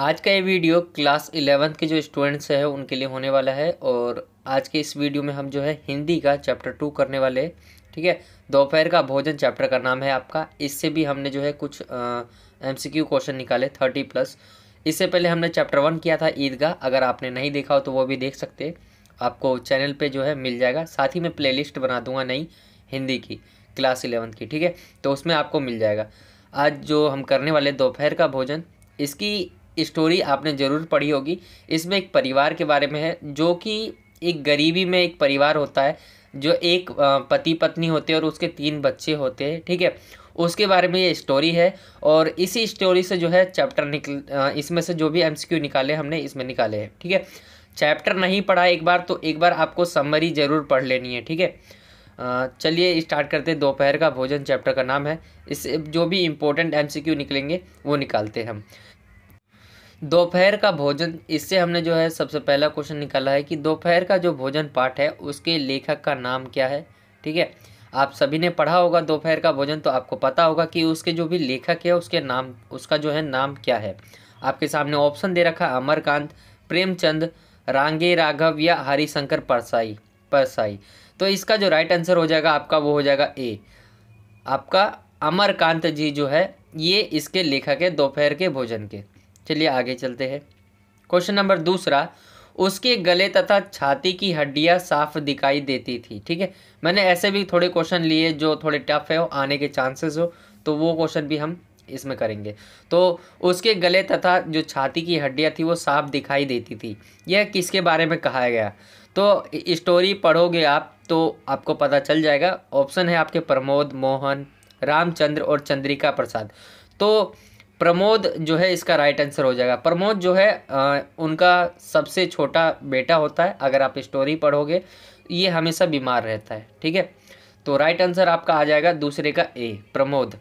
आज का ये वीडियो क्लास इलेवंथ के जो स्टूडेंट्स हैं उनके लिए होने वाला है और आज के इस वीडियो में हम जो है हिंदी का चैप्टर टू करने वाले ठीक है दोपहर का भोजन चैप्टर का नाम है आपका इससे भी हमने जो है कुछ एम सी क्यू क्वेश्चन निकाले थर्टी प्लस इससे पहले हमने चैप्टर वन किया था ईद का अगर आपने नहीं देखा हो तो वो भी देख सकते आपको चैनल पे जो है मिल जाएगा साथ ही मैं प्लेलिस्ट बना दूंगा नई हिंदी की क्लास इलेवंथ की ठीक है तो उसमें आपको मिल जाएगा आज जो हम करने वाले दोपहर का भोजन इसकी स्टोरी आपने ज़रूर पढ़ी होगी इसमें एक परिवार के बारे में है जो कि एक गरीबी में एक परिवार होता है जो एक पति पत्नी होते हैं और उसके तीन बच्चे होते हैं ठीक है उसके बारे में ये स्टोरी है और इसी स्टोरी से जो है चैप्टर निकल इसमें से जो भी एमसीक्यू निकाले हमने इसमें निकाले हैं ठीक है चैप्टर नहीं पढ़ा एक बार तो एक बार आपको समरी ज़रूर पढ़ लेनी है ठीक है चलिए स्टार्ट करते हैं दोपहर का भोजन चैप्टर का नाम है इससे जो भी इम्पोर्टेंट एम निकलेंगे वो निकालते हैं हम दोपहर का भोजन इससे हमने जो है सबसे पहला क्वेश्चन निकाला है कि दोपहर का जो भोजन पाठ है उसके लेखक का नाम क्या है ठीक है आप सभी ने पढ़ा होगा दोपहर का भोजन तो आपको पता होगा कि उसके जो भी लेखक है उसके नाम उसका जो है नाम क्या है आपके सामने ऑप्शन दे रखा अमरकांत प्रेमचंद रांगे राघव या हरिशंकर परसाई परसाई तो इसका जो राइट आंसर हो जाएगा आपका वो हो जाएगा ए आपका अमरकांत जी जो है ये इसके लेखक है दोपहर के भोजन के चलिए आगे चलते हैं क्वेश्चन नंबर दूसरा उसके गले तथा छाती की हड्डियां साफ दिखाई देती थी ठीक है मैंने ऐसे भी थोड़े क्वेश्चन लिए जो थोड़े टफ है आने के चांसेस हो तो वो क्वेश्चन भी हम इसमें करेंगे तो उसके गले तथा जो छाती की हड्डियां थी वो साफ दिखाई देती थी यह किसके बारे में कहा गया तो स्टोरी पढ़ोगे आप तो आपको पता चल जाएगा ऑप्शन है आपके प्रमोद मोहन रामचंद्र और चंद्रिका प्रसाद तो प्रमोद जो है इसका राइट आंसर हो जाएगा प्रमोद जो है आ, उनका सबसे छोटा बेटा होता है अगर आप स्टोरी पढ़ोगे ये हमेशा बीमार रहता है ठीक है तो राइट आंसर आपका आ जाएगा दूसरे का ए प्रमोद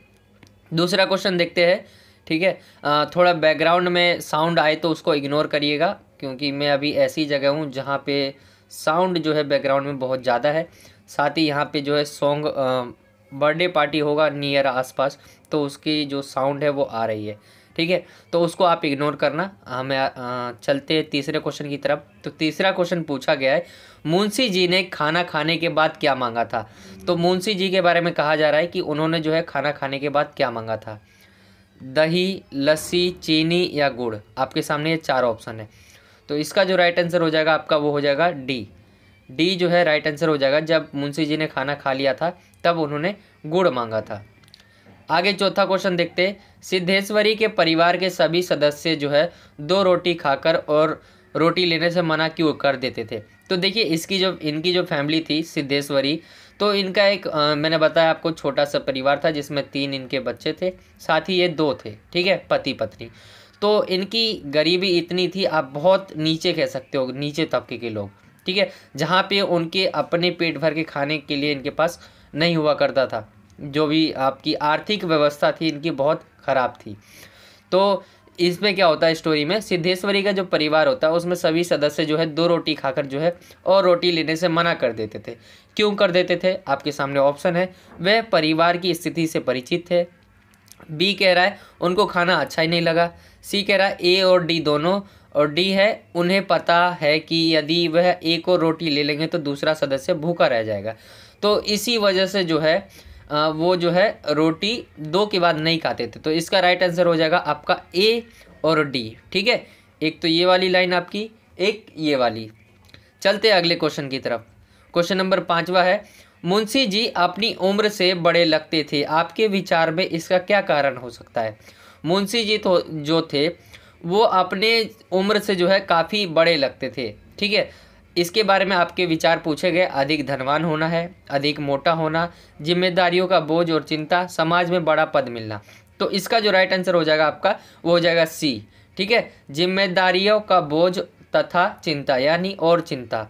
दूसरा क्वेश्चन देखते हैं ठीक है आ, थोड़ा बैकग्राउंड में साउंड आए तो उसको इग्नोर करिएगा क्योंकि मैं अभी ऐसी जगह हूँ जहाँ पे साउंड जो है बैकग्राउंड में बहुत ज़्यादा है साथ ही यहाँ पे जो है सॉन्ग बर्थडे पार्टी होगा नियर आसपास तो उसकी जो साउंड है वो आ रही है ठीक है तो उसको आप इग्नोर करना हमें चलते हैं तीसरे क्वेश्चन की तरफ तो तीसरा क्वेश्चन पूछा गया है मुंशी जी ने खाना खाने के बाद क्या मांगा था तो मुंशी जी के बारे में कहा जा रहा है कि उन्होंने जो है खाना खाने के बाद क्या मांगा था दही लस्सी चीनी या गुड़ आपके सामने ये चार ऑप्शन है तो इसका जो राइट आंसर हो जाएगा आपका वो हो जाएगा डी डी जो है राइट आंसर हो जाएगा जब मुंशी जी ने खाना खा लिया था तब उन्होंने गुड़ मांगा था आगे चौथा क्वेश्चन देखते सिद्धेश्वरी के परिवार के सभी सदस्य जो है दो रोटी खाकर और रोटी लेने से मना क्यों कर देते थे तो देखिए इसकी जो इनकी जो फैमिली थी सिद्धेश्वरी तो इनका एक आ, मैंने बताया आपको छोटा सा परिवार था जिसमें तीन इनके बच्चे थे साथ ही ये दो थे ठीक है पति पत्नी तो इनकी गरीबी इतनी थी आप बहुत नीचे कह सकते हो नीचे तबके के लोग ठीक है जहाँ पे उनके अपने पेट भर के खाने के लिए इनके पास नहीं हुआ करता था जो भी आपकी आर्थिक व्यवस्था थी इनकी बहुत ख़राब थी तो इसमें क्या होता है स्टोरी में सिद्धेश्वरी का जो परिवार होता है उसमें सभी सदस्य जो है दो रोटी खाकर जो है और रोटी लेने से मना कर देते थे क्यों कर देते थे आपके सामने ऑप्शन है वह परिवार की स्थिति से परिचित थे बी कह रहा है उनको खाना अच्छा ही नहीं लगा सी कह रहा है ए और डी दोनों और डी है उन्हें पता है कि यदि वह एक और रोटी ले लेंगे तो दूसरा सदस्य भूखा रह जाएगा तो इसी वजह से जो है वो जो है रोटी दो के बाद नहीं खाते थे तो इसका राइट आंसर हो जाएगा आपका ए और डी ठीक है एक तो ये वाली लाइन आपकी एक ये वाली चलते अगले क्वेश्चन की तरफ क्वेश्चन नंबर पाँचवा है मुंशी जी अपनी उम्र से बड़े लगते थे आपके विचार में इसका क्या कारण हो सकता है मुंशी जी तो जो थे वो अपने उम्र से जो है काफ़ी बड़े लगते थे ठीक है इसके बारे में आपके विचार पूछे गए अधिक धनवान होना है अधिक मोटा होना जिम्मेदारियों का बोझ और चिंता समाज में बड़ा पद मिलना तो इसका जो राइट आंसर हो जाएगा आपका वो हो जाएगा सी ठीक है जिम्मेदारियों का बोझ तथा चिंता यानी और चिंता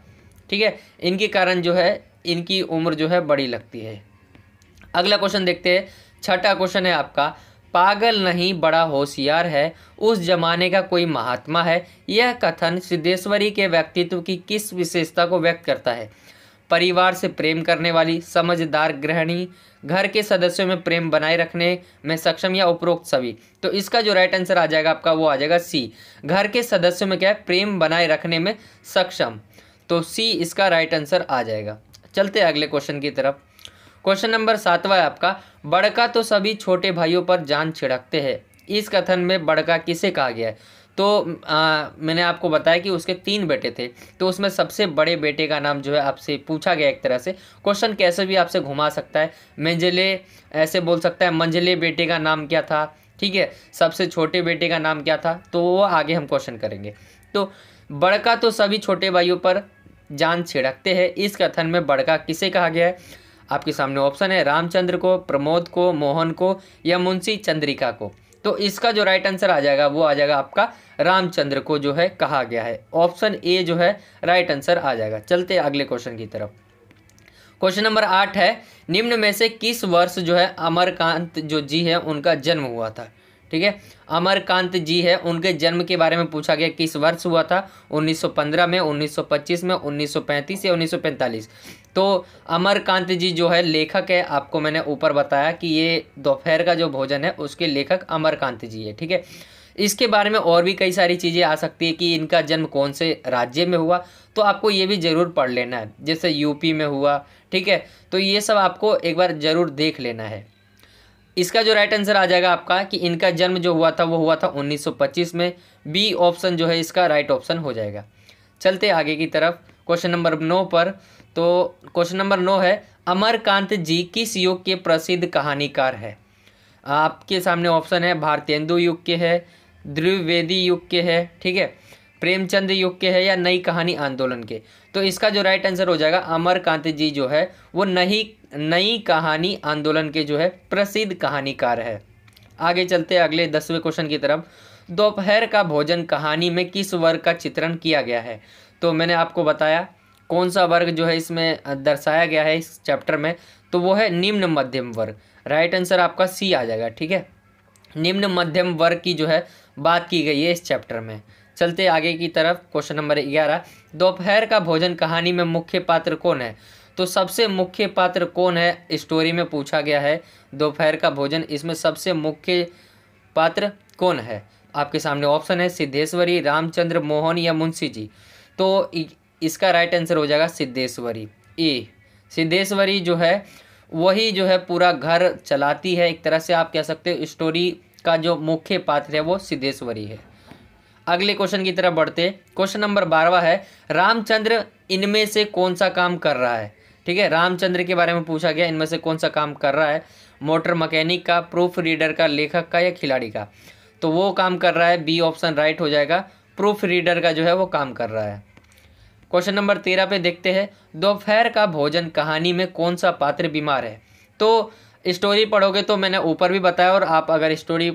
ठीक है इनके कारण जो है इनकी उम्र जो है बड़ी लगती है अगला क्वेश्चन देखते हैं छठा क्वेश्चन है आपका पागल नहीं बड़ा होशियार है उस जमाने का कोई महात्मा है यह कथन सिद्धेश्वरी के व्यक्तित्व की किस विशेषता को व्यक्त करता है परिवार से प्रेम करने वाली समझदार गृहणी घर के सदस्यों में प्रेम बनाए रखने में सक्षम या उपरोक्त सभी तो इसका जो राइट आंसर आ जाएगा आपका वो आ जाएगा सी घर के सदस्यों में क्या है प्रेम बनाए रखने में सक्षम तो सी इसका राइट आंसर आ जाएगा चलते अगले क्वेश्चन की तरफ क्वेश्चन नंबर सातवा है आपका बड़का तो सभी छोटे भाइयों पर जान छिड़कते हैं इस कथन में बड़का किसे कहा गया है तो आ, मैंने आपको बताया कि उसके तीन बेटे थे तो उसमें सबसे बड़े बेटे का नाम जो है आपसे पूछा गया एक तरह से क्वेश्चन कैसे भी आपसे घुमा सकता है मंजिले ऐसे बोल सकता है मंजिले बेटे का नाम क्या था ठीक है सबसे छोटे बेटे का नाम क्या था तो वो आगे हम क्वेश्चन करेंगे तो बड़का तो सभी छोटे भाइयों पर जान छिड़कते हैं इस कथन में बड़का किसे कहा गया है आपके सामने ऑप्शन है रामचंद्र को प्रमोद को मोहन को या मुंशी चंद्रिका को तो इसका जो राइट आंसर आ जाएगा वो आ जाएगा आपका रामचंद्र को जो है कहा गया है ऑप्शन ए जो है राइट आंसर आ जाएगा चलते अगले क्वेश्चन की तरफ क्वेश्चन नंबर आठ है निम्न में से किस वर्ष जो है अमरकांत जो जी है उनका जन्म हुआ था ठीक है अमरकांत जी है उनके जन्म के बारे में पूछा गया किस वर्ष हुआ था 1915 में 1925 में 1935 या तो अमरकांत जी जो है लेखक है आपको मैंने ऊपर बताया कि ये दोपहर का जो भोजन है उसके लेखक अमरकांत जी है ठीक है इसके बारे में और भी कई सारी चीज़ें आ सकती है कि इनका जन्म कौन से राज्य में हुआ तो आपको ये भी ज़रूर पढ़ लेना है जैसे यूपी में हुआ ठीक है तो ये सब आपको एक बार ज़रूर देख लेना है इसका जो राइट आंसर आ जाएगा आपका कि इनका जन्म जो हुआ था वो हुआ था 1925 में बी ऑप्शन जो है इसका राइट ऑप्शन हो जाएगा चलते आगे की तरफ क्वेश्चन नंबर नौ पर तो क्वेश्चन नंबर नौ है अमरकांत जी किस युग के प्रसिद्ध कहानीकार है आपके सामने ऑप्शन है भारतेंदु युग के है द्रिवेदी युग के है ठीक है प्रेमचंद युग के है या नई कहानी आंदोलन के तो इसका जो राइट आंसर हो जाएगा अमरकांत जी जो है वो नई नई कहानी आंदोलन के जो है प्रसिद्ध कहानीकार है आगे चलते अगले दसवें क्वेश्चन की तरफ दोपहर का भोजन कहानी में किस वर्ग का चित्रण किया गया है तो मैंने आपको बताया कौन सा वर्ग जो है इसमें दर्शाया गया है इस चैप्टर में तो वो है निम्न मध्यम वर्ग राइट आंसर आपका सी आ जाएगा ठीक है निम्न मध्यम वर्ग की जो है बात की गई है इस चैप्टर में चलते आगे की तरफ क्वेश्चन नंबर ग्यारह दोपहर का भोजन कहानी में मुख्य पात्र कौन है तो सबसे मुख्य पात्र कौन है स्टोरी में पूछा गया है दोपहर का भोजन इसमें सबसे मुख्य पात्र कौन है आपके सामने ऑप्शन है सिद्धेश्वरी रामचंद्र मोहन या मुंशी जी तो इसका राइट आंसर हो जाएगा सिद्धेश्वरी ए सिद्धेश्वरी जो है वही जो है पूरा घर चलाती है एक तरह से आप कह सकते हो स्टोरी का जो मुख्य पात्र है वो सिद्धेश्वरी है अगले क्वेश्चन की तरफ बढ़ते क्वेश्चन नंबर बारहवा है रामचंद्र इनमें से कौन सा काम कर रहा है ठीक है रामचंद्र के बारे में पूछा गया इनमें से कौन सा काम कर रहा है मोटर मैकेनिक का प्रूफ रीडर का लेखक का या खिलाड़ी का तो वो काम कर रहा है बी ऑप्शन राइट हो जाएगा प्रूफ रीडर का जो है वो काम कर रहा है क्वेश्चन नंबर तेरह पे देखते हैं दोपहर का भोजन कहानी में कौन सा पात्र बीमार है तो स्टोरी पढ़ोगे तो मैंने ऊपर भी बताया और आप अगर स्टोरी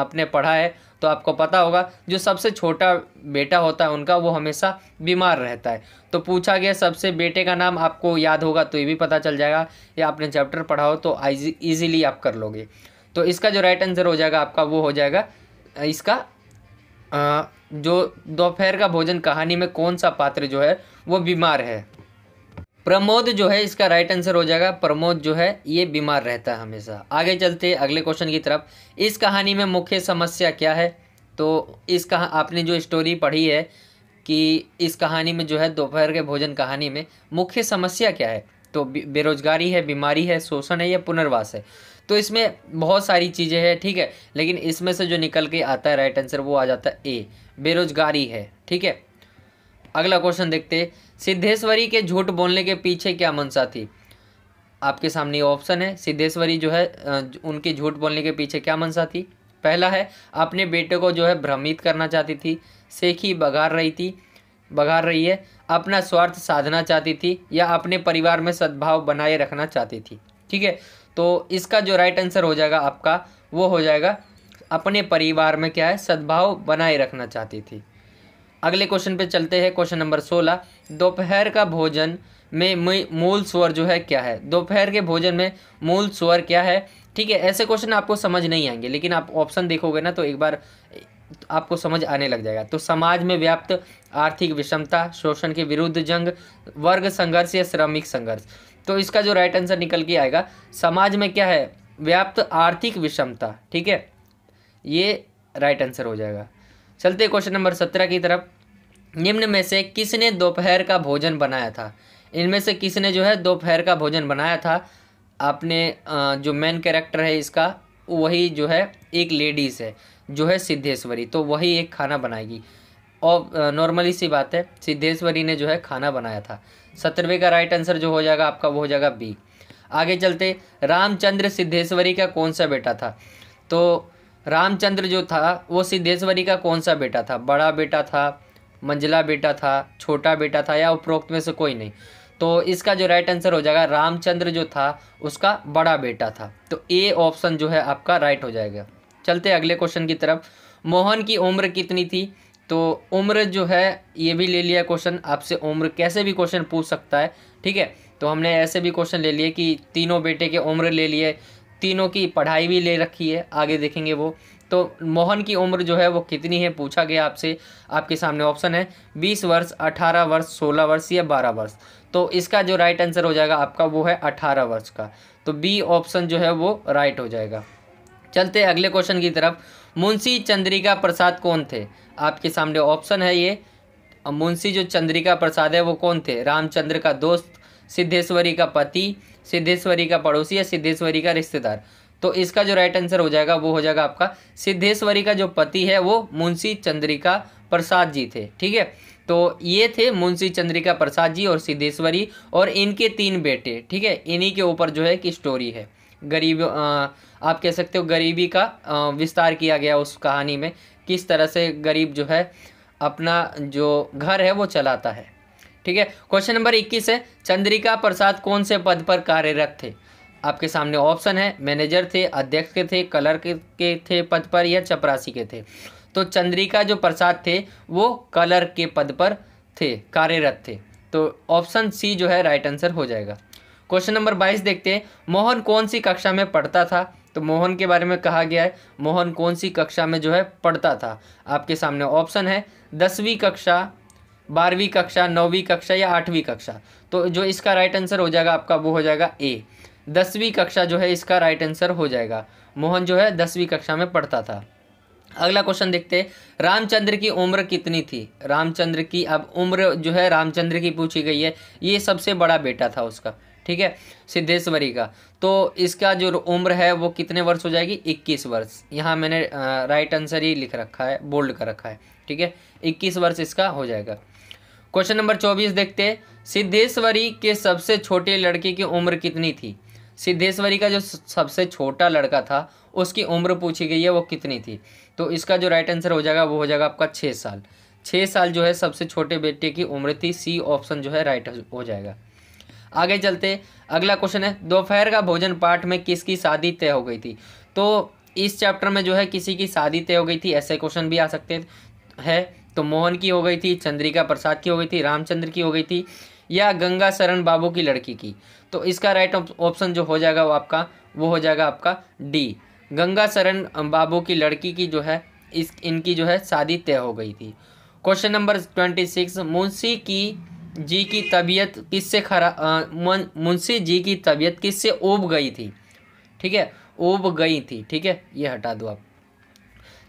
आपने पढ़ा है तो आपको पता होगा जो सबसे छोटा बेटा होता है उनका वो हमेशा बीमार रहता है तो पूछा गया सबसे बेटे का नाम आपको याद होगा तो ये भी पता चल जाएगा या आपने चैप्टर पढ़ा हो तो ईजिली आप कर लोगे तो इसका जो राइट आंसर हो जाएगा आपका वो हो जाएगा इसका आ, जो दोपहर का भोजन कहानी में कौन सा पात्र जो है वो बीमार है प्रमोद जो है इसका राइट आंसर हो जाएगा प्रमोद जो है ये बीमार रहता है हमेशा आगे चलते अगले क्वेश्चन की तरफ इस कहानी में मुख्य समस्या क्या है तो इस कहा आपने जो स्टोरी पढ़ी है कि इस कहानी में जो है दोपहर के भोजन कहानी में मुख्य समस्या क्या है तो बेरोजगारी है बीमारी है शोषण है या पुनर्वास है तो इसमें बहुत सारी चीज़ें हैं ठीक है लेकिन इसमें से जो निकल के आता है राइट आंसर वो आ जाता है ए बेरोजगारी है ठीक है अगला क्वेश्चन देखते सिद्धेश्वरी के झूठ बोलने के पीछे क्या मनसा थी आपके सामने ऑप्शन है सिद्धेश्वरी जो है उनके झूठ बोलने के पीछे क्या मनसा थी पहला है अपने बेटे को जो है भ्रमित करना चाहती थी सेखी बघार रही थी बघार रही है अपना स्वार्थ साधना चाहती थी या अपने परिवार में सद्भाव बनाए रखना चाहती थी ठीक है तो इसका जो राइट आंसर हो जाएगा आपका वो हो जाएगा अपने परिवार में क्या है सद्भाव बनाए रखना चाहती थी अगले क्वेश्चन पे चलते हैं क्वेश्चन नंबर सोलह दोपहर का भोजन में मूल स्वर जो है क्या है दोपहर के भोजन में मूल स्वर क्या है ठीक है ऐसे क्वेश्चन आपको समझ नहीं आएंगे लेकिन आप ऑप्शन देखोगे ना तो एक बार आपको समझ आने लग जाएगा तो समाज में व्याप्त आर्थिक विषमता शोषण के विरुद्ध जंग वर्ग संघर्ष या श्रमिक संघर्ष तो इसका जो राइट आंसर निकल के आएगा समाज में क्या है व्याप्त आर्थिक विषमता ठीक है ये राइट आंसर हो जाएगा चलते क्वेश्चन नंबर सत्रह की तरफ निम्न में से किसने दोपहर का भोजन बनाया था इनमें से किसने जो है दोपहर का भोजन बनाया था आपने जो मेन कैरेक्टर है इसका वही जो है एक लेडीज़ है जो है सिद्धेश्वरी तो वही एक खाना बनाएगी और नॉर्मली सी बात है सिद्धेश्वरी ने जो है खाना बनाया था सत्रहवें का राइट आंसर जो हो जाएगा आपका वो हो जाएगा बी आगे चलते रामचंद्र सिद्धेश्वरी का कौन सा बेटा था तो रामचंद्र जो था वो सिद्धेश्वरी का कौन सा बेटा था बड़ा बेटा था मंझला बेटा था छोटा बेटा था या उपरोक्त में से कोई नहीं तो इसका जो राइट आंसर हो जाएगा रामचंद्र जो था उसका बड़ा बेटा था तो ए ऑप्शन जो है आपका राइट हो जाएगा चलते अगले क्वेश्चन की तरफ मोहन की उम्र कितनी थी तो उम्र जो है ये भी ले लिया क्वेश्चन आपसे उम्र कैसे भी क्वेश्चन पूछ सकता है ठीक है तो हमने ऐसे भी क्वेश्चन ले लिए कि तीनों बेटे के उम्र ले लिए तीनों की पढ़ाई भी ले रखी है आगे देखेंगे वो तो मोहन की उम्र जो है वो कितनी है पूछा गया आपसे आपके सामने ऑप्शन है बीस वर्ष अठारह वर्ष सोलह वर्ष या बारह वर्ष तो इसका जो राइट आंसर हो जाएगा आपका वो है अठारह वर्ष का तो बी ऑप्शन जो है वो राइट हो जाएगा चलते अगले क्वेश्चन की तरफ मुंशी चंद्रिका प्रसाद कौन थे आपके सामने ऑप्शन है ये मुंशी जो चंद्रिका प्रसाद है वो कौन थे रामचंद्र का दोस्त सिद्धेश्वरी का पति सिद्धेश्वरी का पड़ोसी या सिद्धेश्वरी का रिश्तेदार तो इसका जो राइट आंसर हो जाएगा वो हो जाएगा आपका सिद्धेश्वरी का जो पति है वो मुंशी चंद्रिका प्रसाद जी थे ठीक है तो ये थे मुंशी चंद्रिका प्रसाद जी और सिद्धेश्वरी और इनके तीन बेटे ठीक है इन्हीं के ऊपर जो है कि स्टोरी है गरीब आप कह सकते हो गरीबी का विस्तार किया गया उस कहानी में किस तरह से गरीब जो है अपना जो घर है वो चलाता है ठीक है क्वेश्चन नंबर 21 है चंद्रिका प्रसाद कौन से पद पर कार्यरत थे आपके सामने ऑप्शन है मैनेजर थे अध्यक्ष के थे कलर के, के थे पद पर या चपरासी के थे तो चंद्रिका जो प्रसाद थे वो कलर के पद पर थे कार्यरत थे तो ऑप्शन सी जो है राइट आंसर हो जाएगा क्वेश्चन नंबर बाईस देखते हैं मोहन कौन सी कक्षा में पढ़ता था तो मोहन के बारे में कहा गया है मोहन कौन सी कक्षा में जो है पढ़ता था आपके सामने ऑप्शन है दसवीं कक्षा बारहवीं कक्षा नौवीं कक्षा या आठवीं कक्षा तो जो इसका राइट आंसर हो जाएगा आपका वो हो जाएगा ए दसवीं कक्षा जो है इसका राइट आंसर हो जाएगा मोहन जो है दसवीं कक्षा में पढ़ता था अगला क्वेश्चन देखते हैं रामचंद्र की उम्र कितनी थी रामचंद्र की अब उम्र जो है रामचंद्र की पूछी गई है ये सबसे बड़ा बेटा था उसका ठीक है सिद्धेश्वरी का तो इसका जो उम्र है वो कितने वर्ष हो जाएगी 21 वर्ष यहाँ मैंने राइट आंसर ही लिख रखा है बोल्ड कर रखा है ठीक है 21 वर्ष इसका हो जाएगा क्वेश्चन नंबर 24 देखते हैं सिद्धेश्वरी के सबसे छोटे लड़के की उम्र कितनी थी सिद्धेश्वरी का जो सबसे छोटा लड़का था उसकी उम्र पूछी गई है वो कितनी थी तो इसका जो राइट आंसर हो जाएगा वो हो जाएगा आपका छः साल छः साल जो है सबसे छोटे बेटे की उम्र थी सी ऑप्शन जो है राइट हो जाएगा आगे चलते अगला क्वेश्चन है दोपहर का भोजन पाठ में किसकी शादी तय हो गई थी तो इस चैप्टर में जो है किसी की शादी तय हो गई थी ऐसे क्वेश्चन भी आ सकते हैं तो मोहन की हो गई थी चंद्रिका प्रसाद की हो गई थी रामचंद्र की हो गई थी या गंगा शरण बाबू की लड़की की तो इसका राइट ऑप्शन जो हो जाएगा वो आपका वो हो जाएगा आपका डी गंगा शरण बाबू की लड़की की जो है इस इनकी जो है शादी तय हो गई थी question number twenty six Munshi की जी की तबीयत किससे खराब मुंशी जी की तबीयत किससे ओब गई थी ठीक है ओब गई थी ठीक है ये हटा दो आप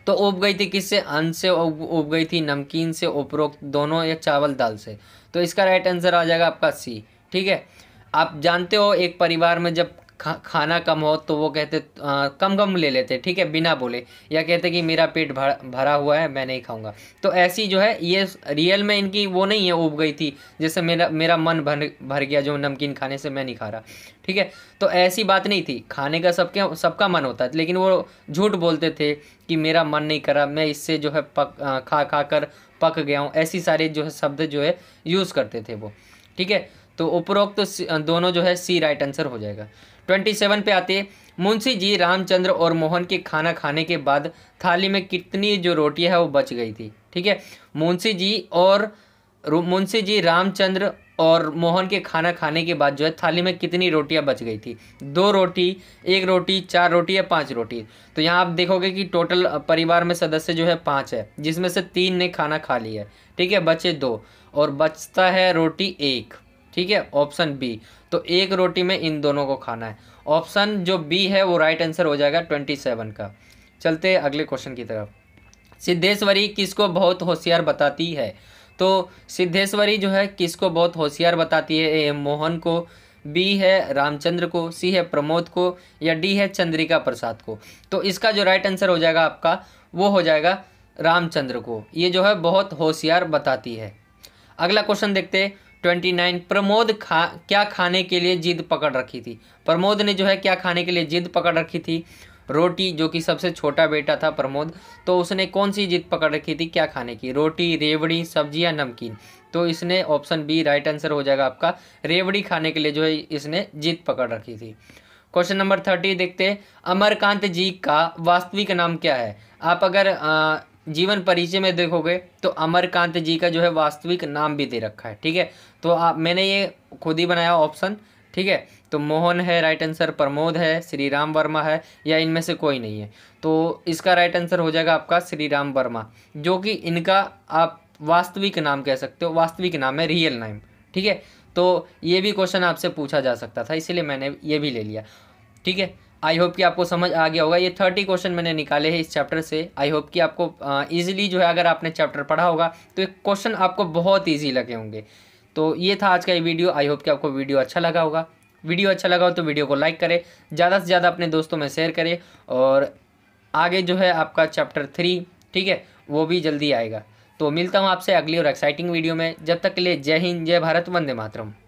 तो ओब गई थी किससे अन्न से ओब गई थी नमकीन से उपरोक्त दोनों या चावल दाल से तो इसका राइट आंसर आ जाएगा आपका सी ठीक है आप जानते हो एक परिवार में जब खा खाना कम हो तो वो कहते आ, कम कम ले लेते ठीक है बिना बोले या कहते कि मेरा पेट भर भरा हुआ है मैं नहीं खाऊंगा तो ऐसी जो है ये रियल में इनकी वो नहीं है उब गई थी जैसे मेरा मेरा मन भर भर गया जो नमकीन खाने से मैं नहीं खा रहा ठीक है तो ऐसी बात नहीं थी खाने का सबके सबका मन होता है लेकिन वो झूठ बोलते थे कि मेरा मन नहीं करा मैं इससे जो है पक आ, खा खा कर पक गया हूँ ऐसी सारे जो है शब्द जो है यूज़ करते थे वो ठीक है तो उपरोक्त तो दोनों जो है सी राइट आंसर हो जाएगा ट्वेंटी सेवन पे आते मुंशी जी रामचंद्र और मोहन के खाना खाने के बाद थाली में कितनी जो रोटियां है वो बच गई थी ठीक है मुंशी जी और मुंशी जी रामचंद्र और मोहन के खाना खाने के बाद जो है थाली में कितनी रोटियां बच गई थी दो रोटी एक रोटी चार रोटी या पांच रोटी तो यहाँ आप देखोगे कि टोटल परिवार में सदस्य जो है पांच है जिसमें से तीन ने खाना खा लिया है ठीक है बचे दो और बचता है रोटी एक ठीक है ऑप्शन बी तो एक रोटी में इन दोनों को खाना है ऑप्शन जो बी है वो राइट आंसर हो जाएगा ट्वेंटी सेवन का चलते अगले क्वेश्चन की तरफ सिद्धेश्वरी किसको बहुत होशियार बताती है तो सिद्धेश्वरी जो है किसको बहुत होशियार बताती है ए मोहन को बी है रामचंद्र को सी है प्रमोद को या डी है चंद्रिका प्रसाद को तो इसका जो राइट आंसर हो जाएगा आपका वो हो जाएगा रामचंद्र को ये जो है बहुत होशियार बताती है अगला क्वेश्चन देखते हैं ट्वेंटी नाइन प्रमोद खा क्या खाने के लिए जिद पकड़ रखी थी प्रमोद ने जो है क्या खाने के लिए जिद पकड़ रखी थी रोटी जो कि सबसे छोटा बेटा था प्रमोद तो उसने कौन सी जिद पकड़ रखी थी क्या खाने की रोटी रेवड़ी सब्जी या नमकीन तो इसने ऑप्शन बी राइट आंसर हो जाएगा आपका रेवड़ी खाने के लिए जो है इसने जिद पकड़ रखी थी क्वेश्चन नंबर थर्टी देखते अमरकांत जी का वास्तविक नाम क्या है आप अगर आ, जीवन परिचय में देखोगे तो अमरकांत जी का जो है वास्तविक नाम भी दे रखा है ठीक है तो आप मैंने ये खुद ही बनाया ऑप्शन ठीक है तो मोहन है राइट आंसर प्रमोद है श्री राम वर्मा है या इनमें से कोई नहीं है तो इसका राइट आंसर हो जाएगा आपका श्री राम वर्मा जो कि इनका आप वास्तविक नाम कह सकते हो वास्तविक नाम है रियल नाम ठीक है तो ये भी क्वेश्चन आपसे पूछा जा सकता था इसीलिए मैंने ये भी ले लिया ठीक है आई होप कि आपको समझ आ गया होगा ये थर्टी क्वेश्चन मैंने निकाले हैं इस चैप्टर से आई होप कि आपको ईजिली जो है अगर आपने चैप्टर पढ़ा होगा तो एक क्वेश्चन आपको बहुत ईजी लगे होंगे तो ये था आज का ये वीडियो आई होप कि आपको वीडियो अच्छा लगा होगा वीडियो अच्छा लगा हो तो वीडियो को लाइक करें ज़्यादा से ज़्यादा अपने दोस्तों में शेयर करें और आगे जो है आपका चैप्टर थ्री ठीक है वो भी जल्दी आएगा तो मिलता हूँ आपसे अगली और एक्साइटिंग वीडियो में जब तक के लिए जय हिंद जय भारत वंदे मातरम